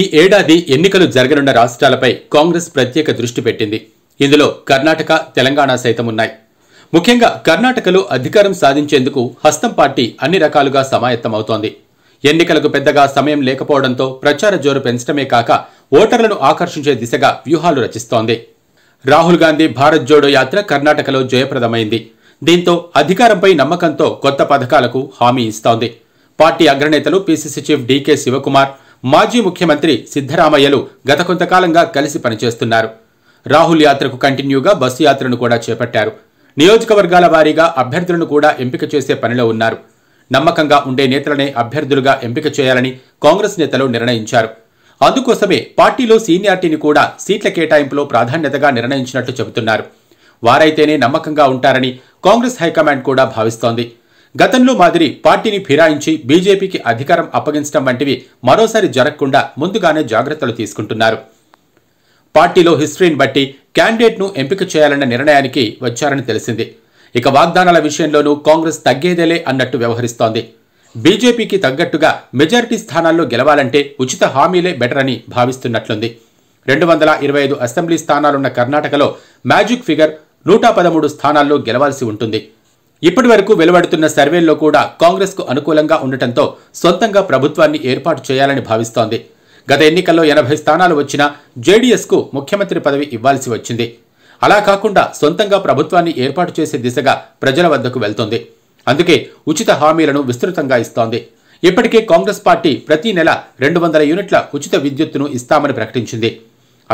ఈ ఏడాది ఎన్నికలు జరగనున్న రాష్ట్రాలపై కాంగ్రెస్ ప్రత్యేక దృష్టి పెట్టింది ఇందులో కర్ణాటక తెలంగాణ సైతం ఉన్నాయి ముఖ్యంగా కర్ణాటకలో అధికారం సాధించేందుకు హస్తం పార్టీ అన్ని రకాలుగా సమాయత్తమవుతోంది ఎన్నికలకు పెద్దగా సమయం లేకపోవడంతో ప్రచార జోరు పెంచడమే కాక ఓటర్లను ఆకర్షించే దిశగా వ్యూహాలు రచిస్తోంది రాహుల్ గాంధీ భారత్ జోడో యాత్ర కర్ణాటకలో జయప్రదమైంది దీంతో అధికారంపై నమ్మకంతో కొత్త పథకాలకు హామీ ఇస్తోంది పార్టీ అగ్రనేతలు పీసీసీ చీఫ్ డీకే శివకుమార్ మాజీ ముఖ్యమంత్రి సిద్ధరామయ్యలు గత కొంతకాలంగా కలిసి పనిచేస్తున్నారు రాహుల్ యాత్రకు కంటిన్యూగా బస్సు యాత్రను కూడా చేపట్టారు నియోజకవర్గాల వారీగా అభ్యర్థులను కూడా ఎంపిక చేసే పనిలో ఉన్నారు నమ్మకంగా ఉండే నేతలనే అభ్యర్థులుగా ఎంపిక చేయాలని కాంగ్రెస్ నేతలు నిర్ణయించారు అందుకోసమే పార్టీలో సీనియార్టీని కూడా సీట్ల కేటాయింపులో ప్రాధాన్యతగా నిర్ణయించినట్లు చెబుతున్నారు వారైతేనే నమ్మకంగా ఉంటారని కాంగ్రెస్ హైకమాండ్ కూడా భావిస్తోంది గతంలో మాదిరి పార్టీని ఫిరాయించి బీజేపీకి అధికారం అప్పగించడం వంటివి మరోసారి జరగకుండా ముందుగానే జాగ్రత్తలు తీసుకుంటున్నారు పార్టీలో హిస్టరీని బట్టి క్యాండిడేట్ను ఎంపిక చేయాలన్న నిర్ణయానికి వచ్చారని తెలిసింది ఇక వాగ్దానాల విషయంలోనూ కాంగ్రెస్ తగ్గేదేలే అన్నట్టు వ్యవహరిస్తోంది బీజేపీకి తగ్గట్టుగా మెజారిటీ స్థానాల్లో గెలవాలంటే ఉచిత హామీలే బెటర్ అని భావిస్తున్నట్లుంది రెండు వందల ఇరవై ఐదు అసెంబ్లీ స్థానాలున్న కర్ణాటకలో మ్యాజిక్ ఫిగర్ నూట పదమూడు స్థానాల్లో గెలవాల్సి ఉంటుంది ఇప్పటి వరకు వెలువడుతున్న సర్వేల్లో కూడా కాంగ్రెస్కు అనుకూలంగా ఉండటంతో సొంతంగా ప్రభుత్వాన్ని ఏర్పాటు చేయాలని భావిస్తోంది గత ఎన్నికల్లో ఎనభై స్థానాలు వచ్చిన జేడీఎస్కు ముఖ్యమంత్రి పదవి ఇవ్వాల్సి వచ్చింది అలా కాకుండా సొంతంగా ప్రభుత్వాన్ని ఏర్పాటు చేసే దిశగా ప్రజల వద్దకు వెళ్తోంది అందుకే ఉచిత హామీలను విస్తృతంగా ఇస్తోంది ఇప్పటికే కాంగ్రెస్ పార్టీ ప్రతి నెల రెండు వందల యూనిట్ల ఉచిత విద్యుత్తును ఇస్తామని ప్రకటించింది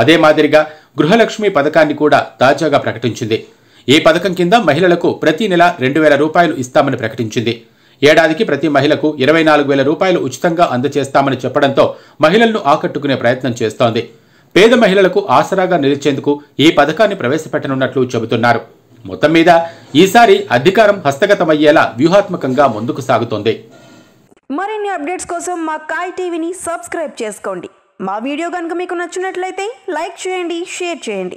అదే మాదిరిగా గృహలక్ష్మి పథకాన్ని కూడా తాజాగా ప్రకటించింది ఈ పథకం కింద మహిళలకు ప్రతి నెల రెండు వేల రూపాయలు ఇస్తామని ప్రకటించింది ఏడాదికి ప్రతి మహిళకు ఇరవై నాలుగు వేల రూపాయలు ఉచితంగా అందజేస్తామని చెప్పడంతో మహిళలను ఆకట్టుకునే ప్రయత్నం చేస్తోంది పేద మహిళలకు ఆసరాగా నిలిచేందుకు ఈ పథకాన్ని ప్రవేశపెట్టనున్నట్లు చెబుతున్నారు మొత్తం మీద ఈసారి అధికారం హస్తగతమయ్యేలా వ్యూహాత్మకంగా ముందుకు సాగుతోంది మరిన్ని అప్డేట్స్ కోసం మా కాయ్ టీవీని సబ్స్క్రైబ్ చేసుకోండి మా వీడియో కనుక మీకు నచ్చినట్లయితే లైక్ చేయండి షేర్ చేయండి